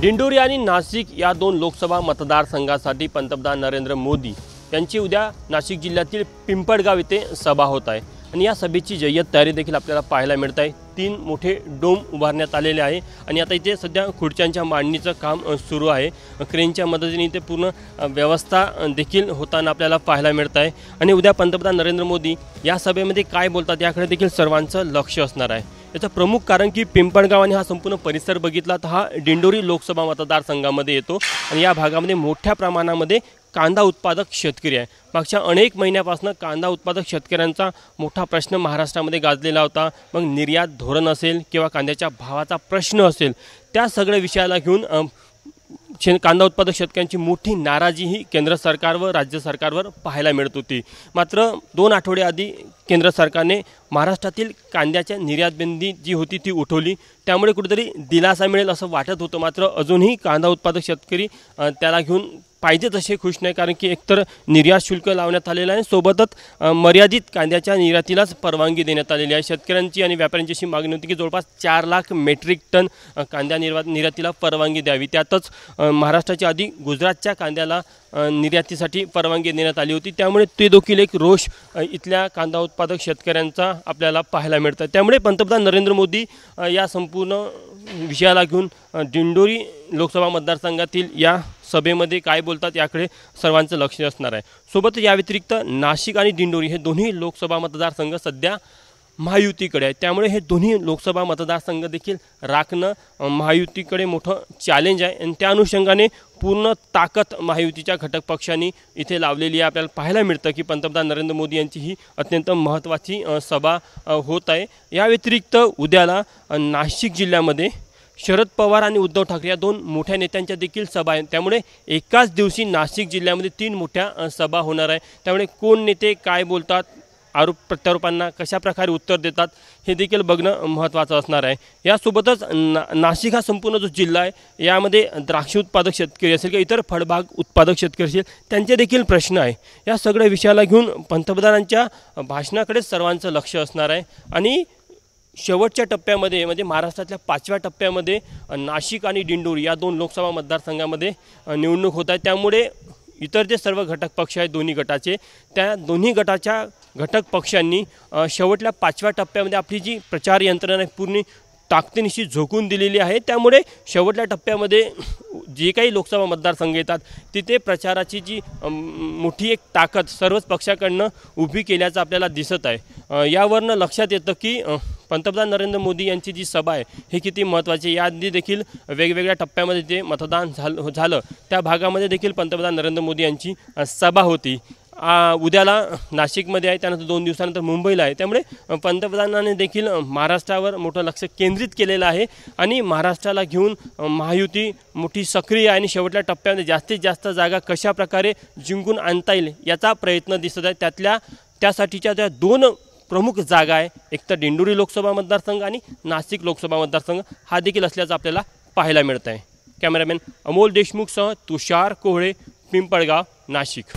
दिंडोरी आणि नाशिक या दोन लोकसभा मतदारसंघासाठी पंतप्रधान नरेंद्र मोदी यांची उद्या नाशिक जिल्ह्यातील पिंपळगाव येथे सभा होत आहे आणि या सभेची जय्यत तयारी देखील आपल्याला पाहायला मिळत आहे तीन मोठे डोम उभारण्यात आलेले आहे आणि आता इथे सध्या खुर्च्यांच्या मांडणीचं काम सुरू आहे क्रेनच्या मदतीने इथे पूर्ण व्यवस्था देखील होताना आपल्याला पाहायला मिळत आहे आणि उद्या पंतप्रधान नरेंद्र मोदी या सभेमध्ये काय बोलतात याकडे देखील सर्वांचं लक्ष असणार आहे याचं प्रमुख कारण की पिंपळगाव आणि हा संपूर्ण परिसर बघितला तर हा डिंडोरी लोकसभा मतदारसंघामध्ये येतो आणि या भागामध्ये मोठ्या प्रमाणामध्ये कांदा उत्पादक शेतकरी आहे मागच्या अनेक महिन्यापासून कांदा उत्पादक शेतकऱ्यांचा मोठा प्रश्न महाराष्ट्रामध्ये गाजलेला होता मग निर्यात धोरण असेल किंवा कांद्याच्या भावाचा प्रश्न असेल त्या सगळ्या विषयाला घेऊन शेन कांदा उत्पादक शेतकऱ्यांची मोठी नाराजीही केंद्र सरकार व राज्य सरकारवर पाहायला मिळत होती मात्र दोन आठवड्याआधी केंद्र सरकारने महाराष्ट्रातील कांद्याच्या निर्यातबंदी जी होती ती उठवली त्यामुळे कुठेतरी दिलासा मिळेल असं वाटत होतं मात्र अजूनही कांदा उत्पादक शेतकरी त्याला घेऊन पाहिजे तसे खुश नाही कारण की एकतर निर्यात शुल्क लावण्यात आलेलं आहे सोबतच मर्यादित कांद्याच्या निर्यातीलाच परवानगी देण्यात आलेली आहे शेतकऱ्यांची आणि व्यापाऱ्यांची अशी मागणी होती की जवळपास चार लाख मेट्रिक टन कांद्या निर्वा निर्यातीला परवानगी द्यावी त्यातच महाराष्ट्राच्या आधी गुजरातच्या कांद्याला निर्यातीसाठी परवानगी देण्यात आली होती त्यामुळे ते देखील एक रोष इथल्या कांदा उत्पादक शेतकऱ्यांचा आपल्याला पाहायला मिळतं त्यामुळे पंतप्रधान नरेंद्र मोदी या संपूर्ण विषयाला घेऊन दिंडोरी लोकसभा मतदारसंघातील या सभेमध्ये काय बोलतात याकडे सर्वांचं लक्ष असणार आहे सोबत या व्यतिरिक्त नाशिक आणि दिंडोरी हे दोन्ही लोकसभा मतदारसंघ सध्या महायुतीकडे आहे त्यामुळे हे दोन्ही लोकसभा मतदारसंघ देखील राखणं महायुतीकडे मोठं चॅलेंज आहे आणि त्या अनुषंगाने पूर्ण ताकद महायुतीच्या घटक पक्षांनी इथे लावलेली आहे आपल्याला पाहायला मिळतं की पंतप्रधान नरेंद्र मोदी यांची ही अत्यंत महत्त्वाची सभा होत आहे या व्यतिरिक्त उद्याला नाशिक जिल्ह्यामध्ये शरद पवार आणि उद्धव ठाकरे या दोन मोठ्या नेत्यांच्या देखील सभा आहेत त्यामुळे एकाच दिवशी नाशिक जिल्ह्यामध्ये तीन मोठ्या सभा होणार आहे त्यामुळे कोण नेते काय बोलतात आरोप प्रत्यारोपांना कशाप्रकारे उत्तर देतात हे देखील बघणं महत्त्वाचं असणार आहे यासोबतच ना नाशिक हा संपूर्ण जो जिल्हा आहे यामध्ये द्राक्ष उत्पादक शेतकरी असेल किंवा इतर फळबाग उत्पादक शेतकरी असेल त्यांचे देखील प्रश्न आहे या सगळ्या विषयाला घेऊन पंतप्रधानांच्या भाषणाकडेच सर्वांचं लक्ष असणार आहे आणि शेवटच्या टप्प्यामध्ये म्हणजे महाराष्ट्रातल्या पाचव्या टप्प्यामध्ये नाशिक आणि दिंडूर या दोन लोकसभा मतदारसंघामध्ये निवडणूक होत आहे त्यामुळे इतर जे सर्व घटक पक्ष आहेत दोन्ही गटाचे त्या दोन्ही गटाच्या घटक पक्षांनी शेवटल्या पाचव्या टप्प्यामध्ये आपली जी प्रचार यंत्रणा आहे पूर्ण ताकदीनिशी झोकून दिलेली आहे त्यामुळे शेवटल्या टप्प्यामध्ये जे काही लोकसभा मतदारसंघ येतात तिथे प्रचाराची जी मोठी एक ताकद सर्वच पक्षाकडनं उभी केल्याचं आपल्याला दिसत आहे यावरनं लक्षात येतं की पंतप्रधान नरेंद्र मोदी यांची जी सभा आहे हे किती महत्त्वाची आधी देखील वेगवेगळ्या टप्प्यामध्ये जे मतदान झालं झालं त्या भागामध्ये देखील पंतप्रधान नरेंद्र मोदी यांची सभा होती उद्याला नाशिकमध्ये आहे त्यानंतर दोन दिवसानंतर मुंबईला आहे त्यामुळे पंतप्रधानांनी देखील महाराष्ट्रावर मोठं लक्ष केंद्रित केलेलं आहे आणि महाराष्ट्राला घेऊन महायुती मोठी सक्रिय आणि शेवटल्या टप्प्यामध्ये जास्तीत जास्त जागा कशा प्रकारे जिंकून आणता येईल याचा प्रयत्न दिसत आहे त्यातल्या त्यासाठीच्या त्या दोन प्रमुख जागा आहे एक तर दिंडोरी लोकसभा मतदारसंघ आणि नाशिक लोकसभा मतदारसंघ हा देखील असल्याचं आपल्याला पाहायला मिळत आहे कॅमेरामॅन अमोल देशमुखसह तुषार कोहळे पिंपळगाव नाशिक